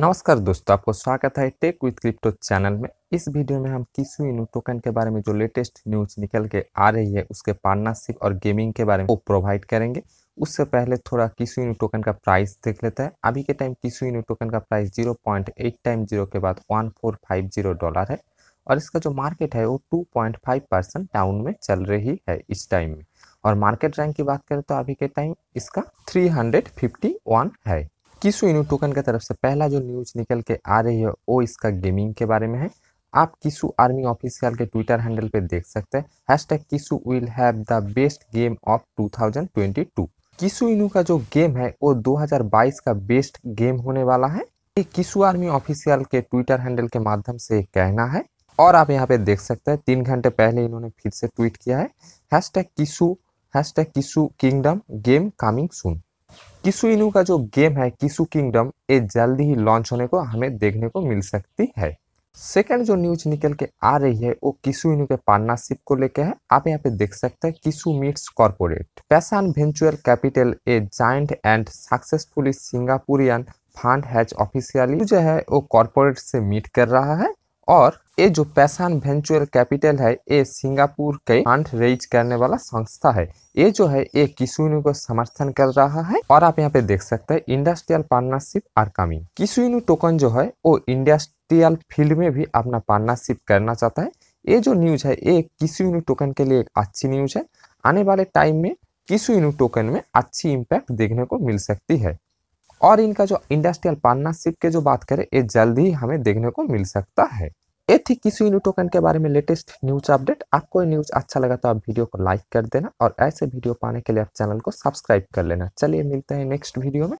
नमस्कार दोस्तों आपको स्वागत है टेक विथ क्रिप्टो चैनल में इस वीडियो में हम किसू इनू टोकन के बारे में जो लेटेस्ट न्यूज निकल के आ रही है उसके पार्टनरशिप और गेमिंग के बारे में वो प्रोवाइड करेंगे उससे पहले थोड़ा किसू इनू टोकन का प्राइस देख लेते हैं अभी के टाइम किसू इनू टोकन का price zero point eight time zero के बाद one four five zero dollar है और इसका जो मार्केट है वो two point five percent down में चल रही है इस टाइम में और मार्केट रैंक की बात करें तो अभी के टाइम इसका थ्री हंड्रेड फिफ्टी वन है किसु इनू टोकन के तरफ से पहला जो न्यूज निकल के आ रही है वो इसका गेमिंग के बारे में है आप किसु आर्मी ऑफिशियल के ट्विटर हैंडल पे देख सकते हैं hashtag Kishu will have the best game of 2022 Kishu Inu का जो गेम है वो 2022 का बेस्ट गेम होने वाला है ये किसु आर्मी ऑफिशियल के ट्विटर हैंडल के माध्यम से कहना है और आप यहाँ पे देख सकते हैं तीन घंटे पहले इन्होंने फिर से ट्वीट किया है hashtag hashtag kingdom game coming soon Kishu Inu का जो गेम है किसु किंगडम ये जल्दी ही लॉन्च होने को हमें देखने को मिल सकती है सेकंड जो न्यूज निकल के आ रही है वो किसु इनू के पार्टनरशिप को लेके है आप यहाँ पे देख सकते हैं किसु मीट्स कॉर्पोरेट पैसान venture capital a giant and successfully Singaporean fund has officially जो है वो कॉर्पोरेट से मीट कर रहा है और ये जो पैसान वेंचुअल कैपिटल है ये सिंगापुर के फंड रेज करने वाला संस्था है ये जो है ये किसुनु को समर्थन कर रहा है और आप यहाँ पे देख सकते हैं industrial partnership coming Kishu Inu token जो है वो इंडस्ट्रियल फील्ड में भी अपना पार्टनरशिप करना चाहता है ये जो न्यूज है ये किसुनु टोकन के लिए एक अच्छी न्यूज है आने वाले टाइम में किसुनु टोकन में अच्छी इम्पैक्ट देखने को मिल सकती है और इनका जो इंडस्ट्रियल पार्टनरशिप के जो बात करें ये जल्द ही हमें देखने को मिल सकता है ये थी किसी टोकन के बारे में लेटेस्ट न्यूज अपडेट आपको न्यूज अच्छा लगा तो आप वीडियो को लाइक कर देना और ऐसे वीडियो पाने के लिए आप चैनल को सब्सक्राइब कर लेना चलिए मिलते हैं नेक्स्ट वीडियो में